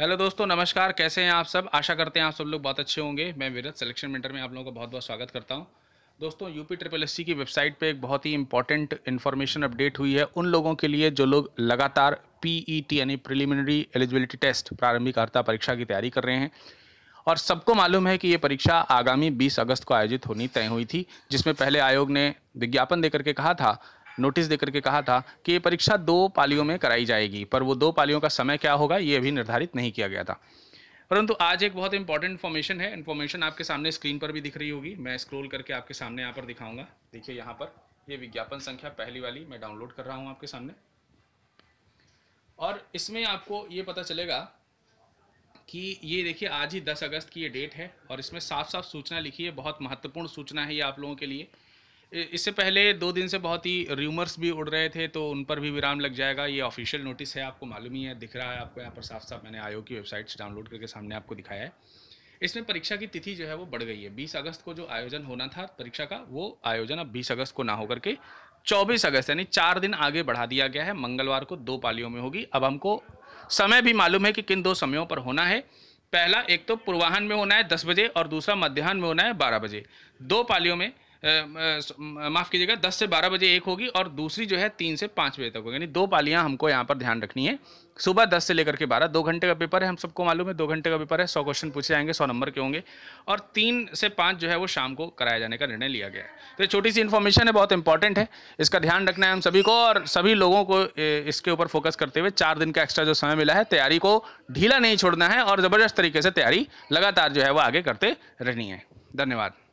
hello दोस्तों नमस्कार कैसे हैं आप सब आशा करते हैं आप सब लोग बहुत अच्छे होंगे मैं वीरत सिलेक्शन मेंटर में आप लोगों का बहुत बहुत स्वागत करता हूं दोस्तों यूपी ट्रिपल एस की वेबसाइट पे एक बहुत ही इंपॉर्टेंट इन्फॉर्मेशन अपडेट हुई है उन लोगों के लिए जो लोग लगातार पीईटी e यानी प्रिलिमिनरी एलिजिबिलिटी टेस्ट प्रारंभिक अर्ता परीक्षा की तैयारी कर रहे हैं और सबको मालूम है कि ये परीक्षा आगामी बीस अगस्त को आयोजित होनी तय हुई थी जिसमें पहले आयोग ने विज्ञापन देकर के कहा था नोटिस देकर के कहा था कि ये परीक्षा दो पालियों में कराई जाएगी पर वो दो पालियों का समय क्या होगा ये अभी निर्धारित नहीं किया गया था परंतु आज एक बहुत इंपॉर्टेंट इन्फॉर्मेशन है इन्फॉर्मेशन आपके सामने स्क्रीन पर भी दिख रही होगी मैं स्क्रोल करके आपके सामने यहाँ पर दिखाऊंगा देखिए यहाँ पर ये विज्ञापन संख्या पहली वाली मैं डाउनलोड कर रहा हूँ आपके सामने और इसमें आपको ये पता चलेगा कि ये देखिए आज ही दस अगस्त की ये डेट है और इसमें साफ साफ सूचना लिखी है बहुत महत्वपूर्ण सूचना है ये आप लोगों के लिए इससे पहले दो दिन से बहुत ही र्यूमर्स भी उड़ रहे थे तो उन पर भी विराम लग जाएगा ये ऑफिशियल नोटिस है आपको मालूम ही है दिख रहा है आपको यहाँ पर साफ साफ मैंने आयोग की वेबसाइट्स डाउनलोड करके सामने आपको दिखाया है इसमें परीक्षा की तिथि जो है वो बढ़ गई है बीस अगस्त को जो आयोजन होना था परीक्षा का वो आयोजन अब बीस अगस्त को ना होकर के चौबीस अगस्त यानी चार दिन आगे बढ़ा दिया गया है मंगलवार को दो पालियों में होगी अब हमको समय भी मालूम है कि किन दो समयों पर होना है पहला एक तो पूर्वाहन में होना है दस बजे और दूसरा मध्यान्ह में होना है बारह बजे दो पालियों में माफ़ कीजिएगा दस से बारह बजे एक होगी और दूसरी जो है तीन से पाँच बजे तक होगी यानी दो पालियाँ हमको यहाँ पर ध्यान रखनी है सुबह दस से लेकर के बारह दो घंटे का पेपर है हम सबको मालूम है दो घंटे का पेपर है सौ क्वेश्चन पूछे जाएंगे सौ नंबर के होंगे और तीन से पाँच जो है वो शाम को कराया जाने का निर्णय लिया गया है तो छोटी सी इन्फॉर्मेशन है बहुत इंपॉर्टेंट है इसका ध्यान रखना है हम सभी को और सभी लोगों को इसके ऊपर फोकस करते हुए चार दिन का एक्स्ट्रा जो समय मिला है तैयारी को ढीला नहीं छोड़ना है और ज़बरदस्त तरीके से तैयारी लगातार जो है वो आगे करते रहनी है धन्यवाद